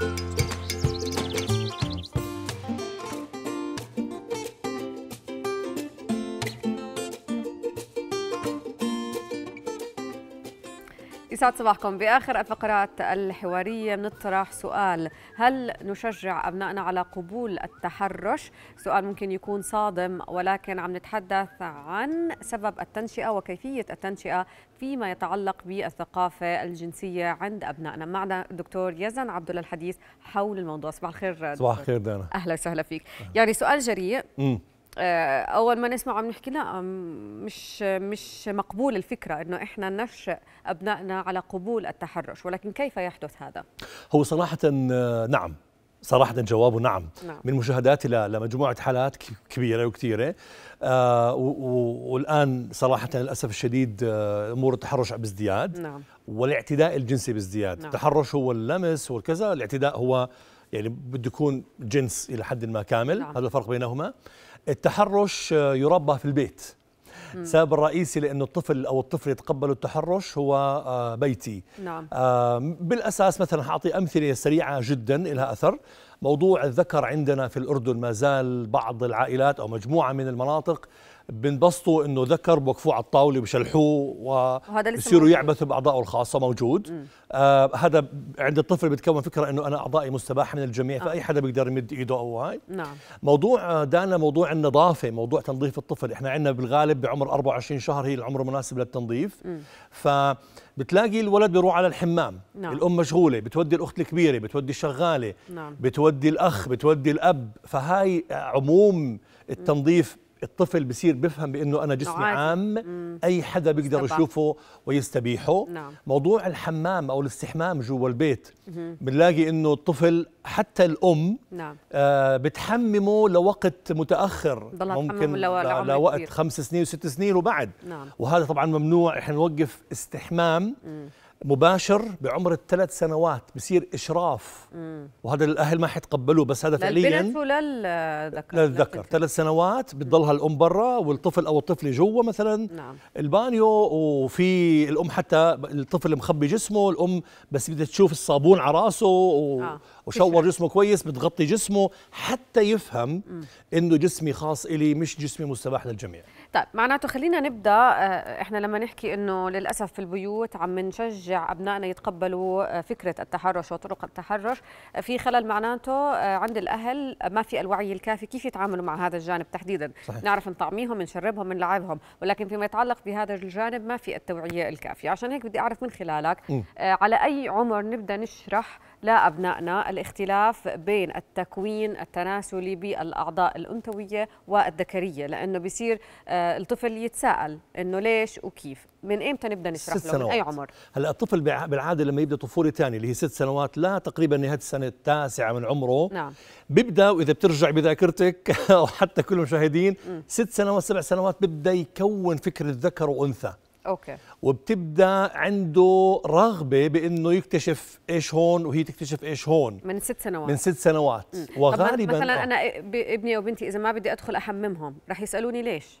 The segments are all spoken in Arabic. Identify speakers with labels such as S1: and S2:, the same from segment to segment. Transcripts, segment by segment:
S1: Música يسعد صباحكم باخر الفقرات الحواريه نطرح سؤال هل نشجع ابنائنا على قبول التحرش سؤال ممكن يكون صادم ولكن عم نتحدث عن سبب التنشئه وكيفيه التنشئه فيما يتعلق بالثقافه الجنسيه عند ابنائنا معنا الدكتور يزن عبد الحديث حول الموضوع صباح الخير صباح الخير دانا اهلا وسهلا فيك أهلا. يعني سؤال جريء آه، اول ما نسمع عم نحكي لا مش مش مقبول الفكره انه احنا ننشئ ابنائنا على قبول التحرش ولكن كيف يحدث هذا
S2: هو صراحه آه، نعم صراحة جوابه نعم, نعم. من مشاهداتي لمجموعة حالات كبيرة وكثيرة آه والآن صراحة للأسف الشديد آه، أمور التحرش بازدياد نعم. والاعتداء الجنسي بازدياد نعم. التحرش هو اللمس والكذا الاعتداء هو يعني بده يكون جنس إلى حد ما كامل نعم. هذا الفرق بينهما آه التحرش آه، يربى في البيت السبب الرئيسي لانه الطفل او الطفل يتقبل التحرش هو آه، بيتي نعم. آه، بالاساس مثلا حاعطي امثله سريعه جدا لها اثر موضوع الذكر عندنا في الاردن ما زال بعض العائلات او مجموعه من المناطق بنبسطوا انه ذكر بوقفوه على الطاوله بشلحوه وبصيروا يعبثوا باعضائه الخاصه موجود آه هذا عند الطفل بتكون فكره انه انا اعضائي مستباحه من الجميع آه. فاي حدا بيقدر يمد ايده او هاي نعم. موضوع آه، دانا موضوع النظافه موضوع تنظيف الطفل احنا عندنا بالغالب بعمر 24 شهر هي العمر المناسب للتنظيف فبتلاقي ف بتلاقي الولد بيروح على الحمام نعم. الام مشغوله بتودي الاخت الكبيره بتودي الشغاله نعم. بتودي الاخ بتودي الاب فهاي عموم التنظيف مم. الطفل بصير بفهم بانه انا جسمي عام مم. اي حدا بيقدر استبع. يشوفه ويستبيحه نعم. موضوع الحمام او الاستحمام جوا البيت بنلاقي انه الطفل حتى الام نعم. آه بتحممه لوقت متاخر ممكن لوقت خمس سنين وست سنين وبعد نعم. وهذا طبعا ممنوع احنا نوقف استحمام مم. مباشر بعمر الثلاث سنوات بصير اشراف وهذا الاهل ما حيتقبلوه بس هذا فعليا للبنت
S1: وللذكر
S2: للذكر ثلاث سنوات بتضلها الام برا والطفل او الطفله جوا مثلا نعم. البانيو وفي الام حتى الطفل مخبي جسمه الام بس بدها تشوف الصابون على راسه و... آه. وشور جسمه كويس بتغطي جسمه حتى يفهم انه جسمي خاص الي مش جسمي مستباح للجميع
S1: طيب معناته خلينا نبدا آه، احنا لما نحكي انه للاسف في البيوت عم نشجع ابنائنا يتقبلوا آه، فكره التحرش وطرق التحرش آه، في خلل معناته عند الاهل ما في الوعي الكافي كيف يتعاملوا مع هذا الجانب تحديدا صحيح. نعرف نطعميهم نشربهم نلعبهم ولكن فيما يتعلق بهذا الجانب ما في التوعيه الكافيه عشان هيك بدي اعرف من خلالك م. على اي عمر نبدا نشرح لأبنائنا الاختلاف بين التكوين التناسلي بالأعضاء الأنثوية والذكرية لأنه بيصير آه، الطفل يتساءل إنه ليش وكيف من إمتى نبدأ نشرح له سنوات. من أي عمر
S2: هلا الطفل بالعادة لما يبدأ طفولة ثانية اللي هي ست سنوات لا تقريبا نهاية السنة التاسعة من عمره نعم. بيبدأ وإذا بترجع بذاكرتك أو حتى كل المشاهدين ست سنوات سبع سنوات بيبدأ يكون فكرة ذكر وأنثى اوكي وبتبدا عنده رغبه بانه يكتشف ايش هون وهي تكتشف ايش هون
S1: من ست سنوات من ست
S2: سنوات مم. وغالبا مثلا آه.
S1: انا ابني او بنتي اذا ما بدي ادخل احممهم رح يسالوني ليش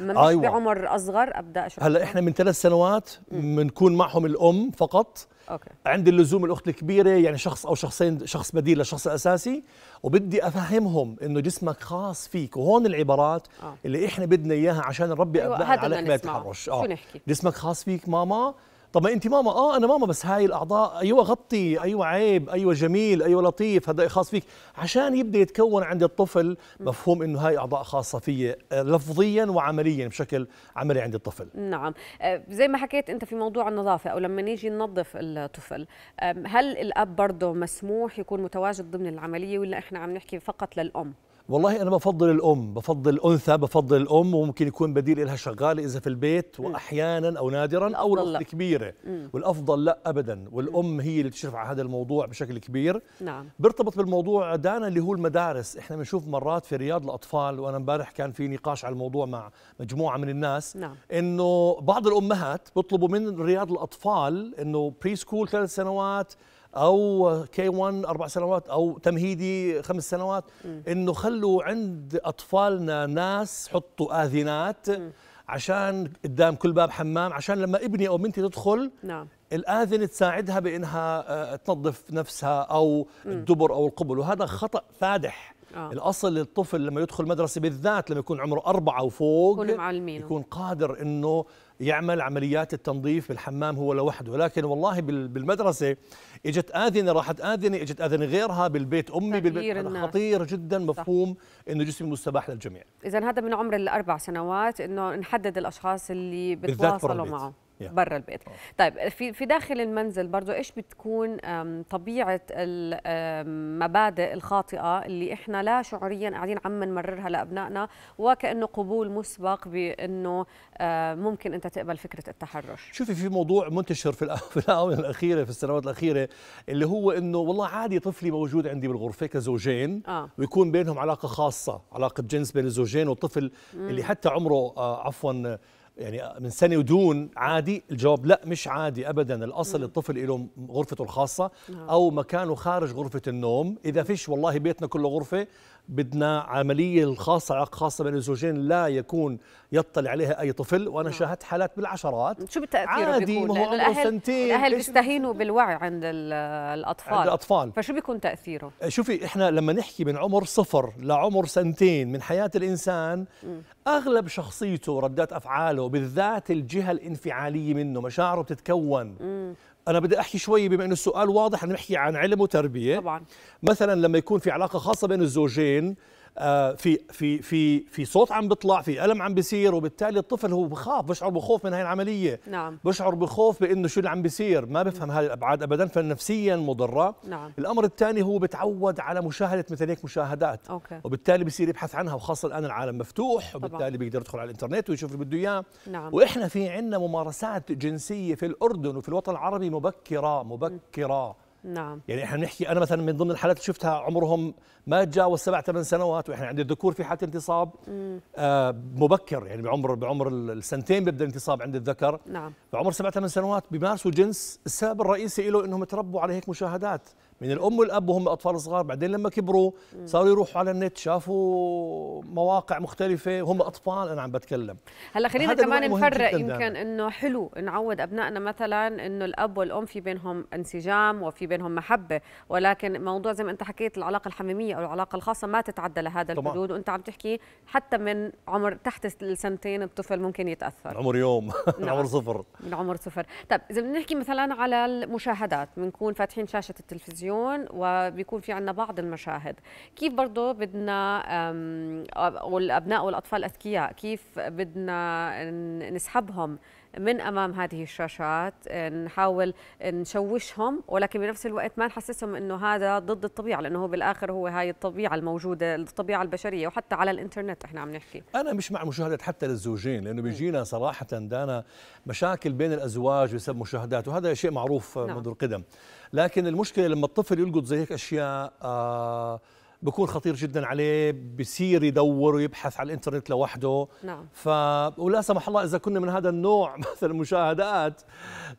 S1: ما أيوة. بعمر اصغر ابدا اشوف هلا احنا
S2: من ثلاث سنوات بنكون معهم الام فقط أوكي. عند اللزوم الاخت الكبيره يعني شخص او شخصين شخص بديل للشخص الاساسي وبدي افهمهم انه جسمك خاص فيك وهون العبارات أوه. اللي احنا بدنا اياها عشان نربي أيوة ابنائنا على حمايه التحرش شو آه. نحكي؟ جسمك خاص فيك ماما طب ما انت ماما اه انا ماما بس هاي الاعضاء ايوه غطي ايوه عيب ايوه جميل ايوه لطيف هذا خاص فيك عشان يبدا يتكون عند الطفل مفهوم انه هاي اعضاء خاصه في آه، لفظيا وعمليا بشكل عملي عند الطفل
S1: نعم آه، زي ما حكيت انت في موضوع النظافه او لما نيجي ننظف الطفل هل الاب برضه مسموح يكون متواجد ضمن العمليه ولا احنا عم نحكي فقط للام
S2: والله انا بفضل الام بفضل الانثى بفضل الام وممكن يكون بديل لها شغال اذا في البيت واحيانا او نادرا او الاخت كبيره والافضل لا ابدا والام هي اللي تشرف على هذا الموضوع بشكل كبير نعم بيرتبط بالموضوع دانا اللي هو المدارس احنا بنشوف مرات في رياض الاطفال وانا امبارح كان في نقاش على الموضوع مع مجموعه من الناس نعم. انه بعض الامهات بيطلبوا من رياض الاطفال انه بري سكول ثلاث سنوات او كي 1 اربع سنوات او تمهيدي خمس سنوات انه خلوا عند اطفالنا ناس حطوا اذنات م. عشان قدام كل باب حمام عشان لما ابني او بنتي تدخل نعم الاذنه تساعدها بانها آه، تنظف نفسها او الدبر او القبل وهذا خطا فادح آه. الاصل للطفل لما يدخل مدرسه بالذات لما يكون عمره اربعه وفوق يكون قادر انه يعمل عمليات التنظيف بالحمام هو لوحده لكن والله بالمدرسه اجت اذنه راحت اذنه اجت اذنه غيرها بالبيت امي بالبيت خطير جدا مفهوم انه جسمي مستباح للجميع
S1: اذا هذا من عمر الاربع سنوات انه نحدد الاشخاص اللي بتواصلوا معه برا البيت oh. طيب في في داخل المنزل برضه ايش بتكون طبيعه المبادئ الخاطئه اللي احنا لا شعوريا قاعدين عم نمررها لابنائنا وكانه قبول مسبق بانه ممكن انت تقبل فكره
S2: التحرش شوفي في موضوع منتشر في الاونه الاخيره في السنوات الاخيره اللي هو انه والله عادي طفلي موجود عندي بالغرفه كزوجين oh. ويكون بينهم علاقه خاصه علاقه جنس بين الزوجين والطفل mm. اللي حتى عمره آه، عفوا يعني من سنه ودون عادي الجواب لا مش عادي ابدا الاصل الطفل له غرفته الخاصه نعم. او مكانه خارج غرفه النوم اذا فيش والله بيتنا كله غرفه بدنا عملية الخاصة خاصة بين الزوجين لا يكون يطلع عليها أي طفل وأنا نعم. شاهدت حالات بالعشرات شو
S1: بتأثيره عادي بيكون؟ لأنه الأهل, سنتين الأهل بيستهينوا بالوعي عند الأطفال عند الأطفال فشو بيكون تأثيره؟
S2: إيه، شوفي إحنا لما نحكي من عمر صفر لعمر سنتين من حياة الإنسان أغلب شخصيته وردات أفعاله بالذات الجهة الانفعالية منه مشاعره بتتكون انا بدي احكي شوي بما انه السؤال واضح نحكي عن علم وتربيه طبعا مثلا لما يكون في علاقه خاصه بين الزوجين آه، في في في في صوت عم بيطلع في الم عم بيصير وبالتالي الطفل هو بخاف بشعر بخوف من هاي العمليه نعم. بشعر بخوف بانه شو اللي عم بيصير ما بفهم هاي الابعاد ابدا فنفسيا مضره نعم. الامر الثاني هو بتعود على مشاهده مثل هيك مشاهدات أوكي. وبالتالي بصير يبحث عنها وخاصه الان العالم مفتوح طبعا. وبالتالي بيقدر يدخل على الانترنت ويشوف اللي بده اياه نعم. واحنا في عندنا ممارسات جنسيه في الاردن وفي الوطن العربي مبكره مبكره م.
S1: نعم يعني احنا
S2: بنحكي انا مثلا من ضمن الحالات اللي شفتها عمرهم ما تجاوز سبع ثمان سنوات واحنا عند الذكور في حاله انتصاب آه مبكر يعني بعمر بعمر السنتين بيبدا الانتصاب عند الذكر نعم بعمر سبع ثمان سنوات بيمارسوا جنس السبب الرئيسي له انهم تربوا على هيك مشاهدات من الام والاب وهم اطفال صغار بعدين لما كبروا صاروا يروحوا على النت شافوا مواقع مختلفه وهم اطفال انا عم بتكلم هلا خلينا كمان نفرق يمكن
S1: انه حلو نعود ابنائنا مثلا انه الاب والام في بينهم انسجام وفي بينهم محبه ولكن موضوع زي ما انت حكيت العلاقه الحميميه او العلاقه الخاصه ما تتعدى لهذا الحدود وانت عم تحكي حتى من عمر تحت السنتين الطفل ممكن يتاثر عمر
S2: يوم من نعم. عمر صفر
S1: من عمر صفر طب اذا بنحكي مثلا على المشاهدات بنكون فاتحين شاشه التلفزيون التلفزيون وبيكون في عندنا بعض المشاهد كيف برضه بدنا والابناء والاطفال اذكياء كيف بدنا نسحبهم من امام هذه الشاشات آه، نحاول نشوشهم ولكن بنفس الوقت ما نحسسهم انه هذا ضد الطبيعه لانه هو بالاخر هو هاي الطبيعه الموجوده الطبيعه البشريه وحتى على الانترنت احنا عم نحكي
S2: انا مش مع مشاهده حتى للزوجين لانه بيجينا صراحه دانا مشاكل بين الازواج بسبب مشاهدات وهذا شيء معروف نعم. منذ القدم لكن المشكله لما الطفل يلقط زي هيك اشياء آه بكون خطير جدا عليه بصير يدور ويبحث على الانترنت لوحده نعم ف ولا سمح الله اذا كنا من هذا النوع مثلا مشاهدات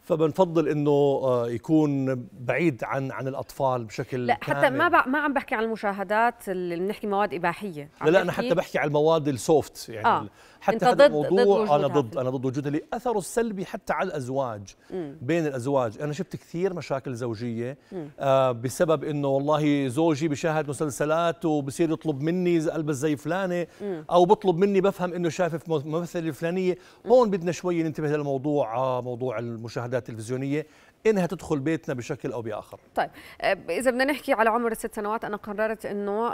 S2: فبنفضل انه آه، يكون بعيد عن عن الاطفال بشكل لا كامل. حتى ما ب...
S1: ما عم بحكي عن المشاهدات اللي بنحكي مواد اباحيه لا لا انا حتى بحكي
S2: على المواد السوفت يعني آه. حتى هذا الموضوع ضد انا ضد انا ضد وجودها اثره السلبي حتى على الازواج مم. بين الازواج انا شفت كثير مشاكل زوجيه آه بسبب انه والله زوجي بشاهد مسلسلات وبصير يطلب مني البس زي فلانه مم. او بطلب مني بفهم انه شايف ممثله الفلانيه هون بدنا شوي ننتبه للموضوع آه موضوع المشاهدات التلفزيونيه انها تدخل بيتنا بشكل او باخر.
S1: طيب آه، اذا بدنا نحكي على عمر الست سنوات انا قررت انه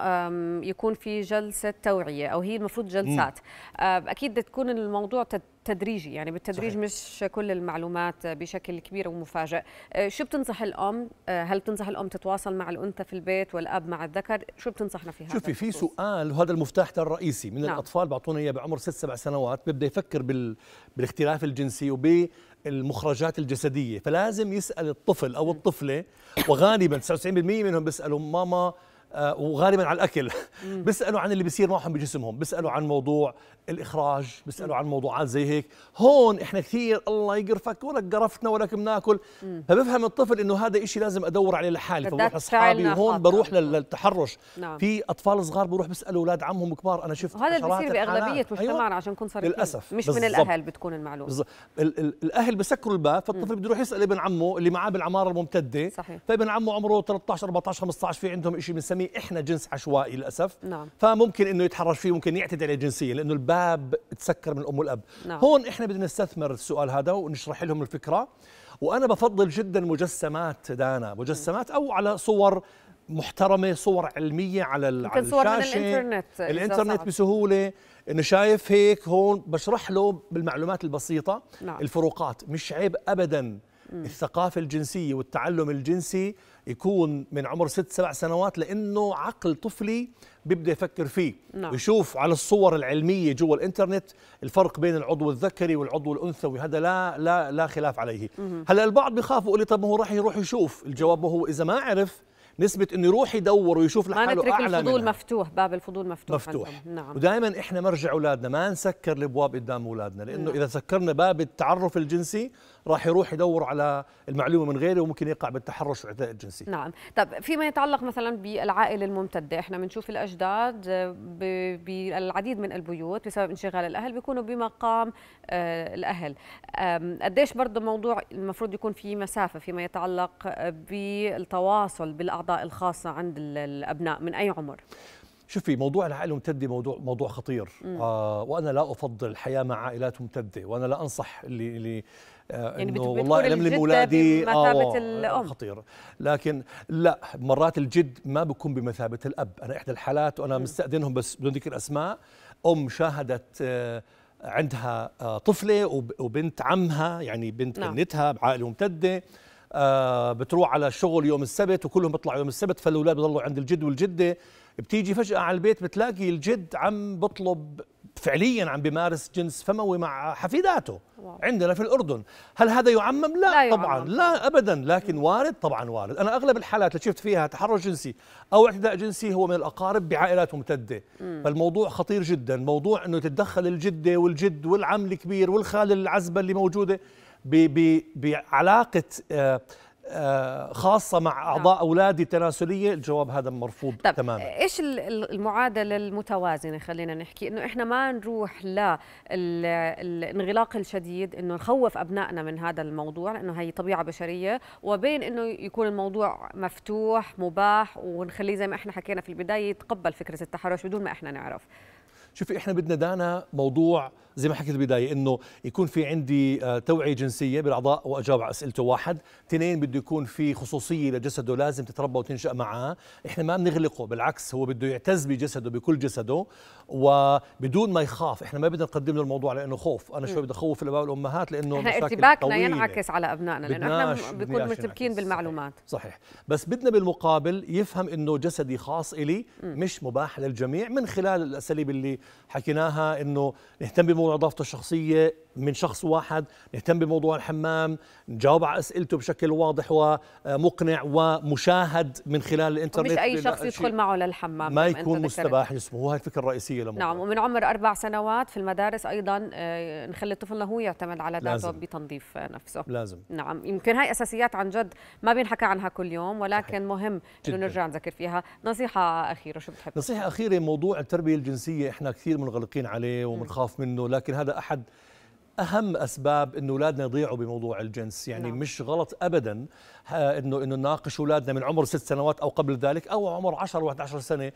S1: يكون في جلسه توعيه او هي المفروض جلسات آه، اكيد بدها تكون الموضوع تدريجي يعني بالتدريج صحيح. مش كل المعلومات بشكل كبير ومفاجئ آه، شو بتنصح الام هل بتنصح الام تتواصل مع الانثى في البيت والاب مع الذكر شو بتنصحنا في هذا شوفي
S2: في سؤال وهذا المفتاح الرئيسي من نعم. الاطفال بعطونا اياه بعمر ست سبع سنوات بيبدا يفكر بال... بالاختلاف الجنسي وب المخرجات الجسديه فلازم يسال الطفل او الطفله وغالبا 99% منهم بيسالوا ماما آه، وغالبا على الاكل بيسالوا عن اللي بيصير معهم بجسمهم بيسالوا عن موضوع الاخراج بيسالوا عن موضوعات زي هيك هون احنا كثير الله يقرفك ولك قرفتنا ولك بناكل فبفهم الطفل انه هذا إشي لازم ادور عليه لحالي فبروح اصحابي وهون بروح للتحرش نعم. في اطفال صغار بروح بيسالوا اولاد عمهم كبار انا شفت هذا اللي بيصير باغلبيه أيوة. مجتمعنا
S1: أيوة. عشان نكون صريحين للاسف مش بالزبط. من الاهل
S2: بتكون المعلومه بالزبط. ال ال الاهل بسكروا الباب فالطفل بده يروح يسال ابن عمه اللي معاه بالعماره الممتده صحيح. فابن عمه عمره 13 14 15 في عندهم شيء بنسميه يعني احنا جنس عشوائي للاسف نعم. فممكن انه يتحرش فيه ممكن يعتدي عليه جنسيا لانه الباب تسكر من الام والاب نعم. هون احنا بدنا نستثمر السؤال هذا ونشرح لهم الفكره وانا بفضل جدا مجسمات دانا مجسمات او على صور محترمه صور علميه على على الشاشه من الانترنت الانترنت بسهوله انه شايف هيك هون بشرح له بالمعلومات البسيطه نعم. الفروقات مش عيب ابدا الثقافه الجنسيه والتعلم الجنسي يكون من عمر ست سبع سنوات لانه عقل طفلي بيبدا يفكر فيه نعم. يشوف على الصور العلميه جوا الانترنت الفرق بين العضو الذكري والعضو الانثوي هذا لا لا لا خلاف عليه هلا البعض بيخافوا يقول لي طب ما هو راح يروح يشوف الجواب ما هو اذا ما عرف نسبة انه يروح يدور ويشوف لحاله ما نترك اعلى الفضول
S1: منها. مفتوح باب الفضول مفتوح مفتوح نعم
S2: ودائما احنا مرجع اولادنا ما نسكر الابواب قدام اولادنا لانه نعم. اذا سكرنا باب التعرف الجنسي راح يروح يدور على المعلومه من غيره وممكن يقع بالتحرش والاعتداء الجنسي
S1: نعم طب فيما يتعلق مثلا بالعائله الممتده احنا بنشوف الاجداد بالعديد من البيوت بسبب انشغال الاهل بيكونوا بمقام آه، الاهل قديش برضه موضوع المفروض يكون في مسافه فيما يتعلق بالتواصل بالاعضاء الخاصه عند الابناء من اي عمر
S2: شوفي موضوع العائله الممتده موضوع موضوع خطير آه وانا لا افضل الحياه مع عائلات ممتده وانا لا انصح اللي اللي آه، يعني انه والله علم لي مولادي آه، الام خطير لكن لا مرات الجد ما بكون بمثابه الاب انا احدى الحالات وانا مستاذنهم بس بدون ذكر اسماء ام شاهدت آه، عندها طفله وبنت عمها يعني بنت نعم. بنتها بعائله ممتده بتروح على الشغل يوم السبت وكلهم بيطلعوا يوم السبت فالاولاد بضلوا عند الجد والجده بتيجي فجاه على البيت بتلاقي الجد عم بطلب فعليا عم بيمارس جنس فموي مع حفيداته واو. عندنا في الاردن هل هذا يعمم لا, لا طبعا يعمم. لا ابدا لكن وارد طبعا وارد انا اغلب الحالات اللي شفت فيها تحرش جنسي او اعتداء جنسي هو من الاقارب بعائلات ممتده فالموضوع خطير جدا موضوع انه تتدخل الجده والجد والعم الكبير والخال العزبه اللي موجوده بعلاقه آه، آه، خاصة مع نعم. أعضاء أولادي تناسلية الجواب هذا مرفوض طب تماما
S1: إيش المعادلة المتوازنة خلينا نحكي إنه إحنا ما نروح للانغلاق الشديد إنه نخوف أبنائنا من هذا الموضوع لأنه هي طبيعة بشرية وبين إنه يكون الموضوع مفتوح مباح ونخليه زي ما إحنا حكينا في البداية يتقبل فكرة التحرش بدون ما إحنا نعرف
S2: شوفي إحنا بدنا دانا موضوع زي ما حكيت بالبدايه انه يكون في عندي آه، توعيه جنسيه بالاعضاء واجاوب على اسئلته واحد، اثنين بده يكون في خصوصيه لجسده لازم تتربى وتنشا معاه، احنا ما بنغلقه بالعكس هو بده يعتز بجسده بكل جسده وبدون ما يخاف، احنا ما بدنا نقدم له الموضوع لانه خوف، انا شوي بدي اخوف الاباء والامهات لانه احنا ارتباكنا ينعكس على ابنائنا لانه احنا بنكون مرتبكين
S1: بالمعلومات
S2: صحيح، بس بدنا بالمقابل يفهم انه جسدي خاص الي مش مباح للجميع من خلال الاساليب اللي حكيناها انه نهتم بموضوع الموضوع الشخصية من شخص واحد نهتم بموضوع الحمام نجاوب على اسئلته بشكل واضح ومقنع ومشاهد من خلال الانترنت مش اي شخص يدخل معه للحمام ما يكون مستباح جسمه وهي الفكره الرئيسيه لموضوع. نعم
S1: ومن عمر اربع سنوات في المدارس ايضا آه، نخلي طفلنا هو يعتمد على ذاته بتنظيف
S2: نفسه لازم
S1: نعم يمكن هاي اساسيات عن جد ما بينحكى عنها كل يوم ولكن صحيح. مهم انه نرجع نذكر فيها نصيحه اخيره شو بتحب نصيحه
S2: اخيره موضوع التربيه الجنسيه احنا كثير منغلقين عليه وبنخاف منه لكن هذا احد اهم اسباب انه اولادنا يضيعوا بموضوع الجنس يعني نعم. مش غلط ابدا انه انه نناقش اولادنا من عمر ست سنوات او قبل ذلك او عمر 10 و11 سنه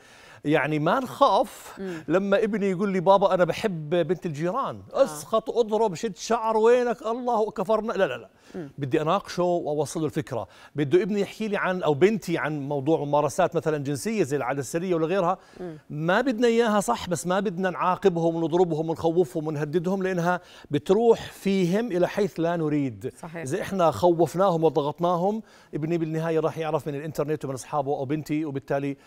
S2: يعني ما نخاف لما ابني يقول لي بابا انا بحب بنت الجيران آه. اسخط اسقط اضرب شد شعر وينك الله كفرنا لا لا لا بدي اناقشه واوصل له الفكره بده ابني يحكي لي عن او بنتي عن موضوع ممارسات مثلا جنسيه زي العاده السريه ولا غيرها ما بدنا اياها صح بس ما بدنا نعاقبهم ونضربهم ونخوفهم ونهددهم لانها بتروح فيهم الى حيث لا نريد صحيح. اذا احنا خوفناهم وضغطناهم ابني بالنهايه راح يعرف من الانترنت ومن اصحابه او بنتي وبالتالي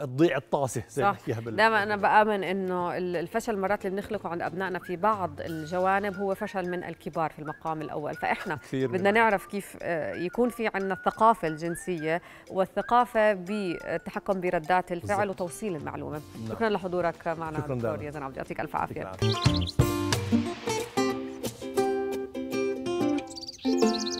S2: تضيع آه، الطاسه زي ما فيها بال... دائما
S1: انا بامن انه الفشل مرات اللي بنخلقه عند ابنائنا في بعض الجوانب هو فشل من الكبار في المقام الاول فاحنا بدنا نعرف كيف آه، يكون في عندنا الثقافه الجنسيه والثقافه بالتحكم بردات الفعل بالزبط. وتوصيل المعلومه نعم. شكرا لحضورك معنا دكتور يزن عبد يعطيك الف عافيه